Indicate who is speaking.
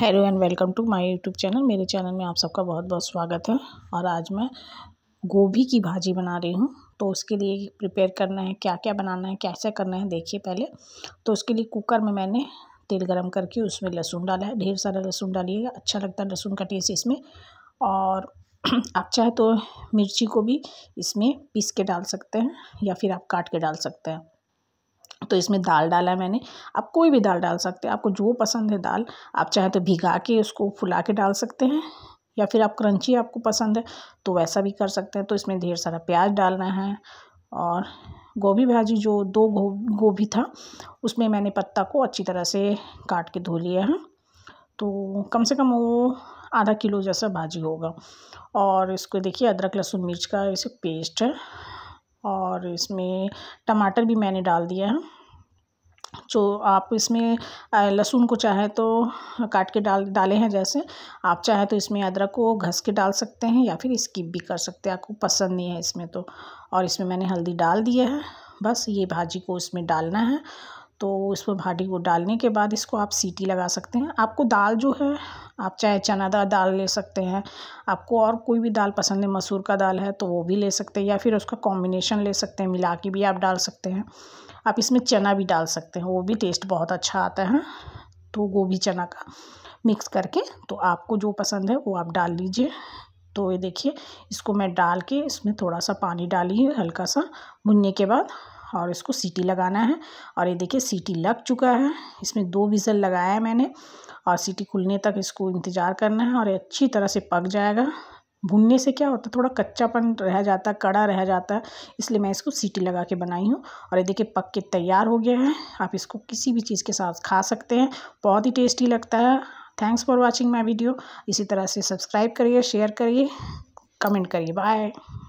Speaker 1: hello and welcome to my YouTube channel मेरे channel में आप सबका बहुत बहुत स्वागत है और आज मैं गोभी की भाजी बना रही हूँ तो उसके लिए प्रिपेयर करना है क्या क्या बनाना है कैसे करना है देखिए पहले तो उसके लिए कुकर में मैंने तेल गरम करके उसमें लहसुन डाला है ढेर सारा लहसुन डालिएगा अच्छा लगता है लहसुन का टेस्ट इसमें और आप चाहे तो मिर्ची को भी इसमें पीस के डाल सकते हैं या फिर आप काट के डाल सकते हैं तो इसमें दाल डाला मैंने आप कोई भी दाल डाल सकते हैं आपको जो पसंद है दाल आप चाहे तो भिगा के उसको फुला के डाल सकते हैं या फिर आप क्रंची आपको पसंद है तो वैसा भी कर सकते हैं तो इसमें ढेर सारा प्याज डालना है और गोभी भाजी जो दो गोभी था उसमें मैंने पत्ता को अच्छी तरह से काट के धो लिया है तो कम से कम वो आधा किलो जैसा भाजी होगा और इसको देखिए अदरक लहसुन मिर्च का ऐसे पेस्ट है और इसमें टमाटर भी मैंने डाल दिया है जो आप इसमें लहसुन को चाहे तो काट के डाल डाले हैं जैसे आप चाहे तो इसमें अदरक को घस के डाल सकते हैं या फिर स्किप भी कर सकते हैं आपको पसंद नहीं है इसमें तो और इसमें मैंने हल्दी डाल दिया है बस ये भाजी को इसमें डालना है तो इसमें भाटी को डालने के बाद इसको आप सीटी लगा सकते हैं आपको दाल जो है आप चाहे चना दाल दाल ले सकते हैं आपको और कोई भी दाल पसंद है मसूर का दाल है तो वो भी ले सकते हैं या फिर उसका कॉम्बिनेशन ले सकते हैं मिला के भी आप डाल सकते हैं आप इसमें चना भी डाल सकते हैं वो भी टेस्ट बहुत अच्छा आता है तो गोभी चना का मिक्स करके तो आपको जो पसंद है वो आप डाल लीजिए तो ये देखिए इसको मैं डाल के इसमें थोड़ा सा पानी डाली हल्का सा भुनने के बाद और इसको सीटी लगाना है और ये देखिए सीटी लग चुका है इसमें दो विज़ल लगाया है मैंने और सीटी खुलने तक इसको इंतज़ार करना है और ये अच्छी तरह से पक जाएगा भुनने से क्या होता है थोड़ा कच्चापन रह जाता है कड़ा रह जाता है इसलिए मैं इसको सीटी लगा के बनाई हूँ और ये देखिए पक के तैयार हो गया है आप इसको किसी भी चीज़ के साथ खा सकते हैं बहुत ही टेस्टी लगता है thanks for watching my video इसी तरह से सब्सक्राइब करिए शेयर करिए कमेंट करिए बाय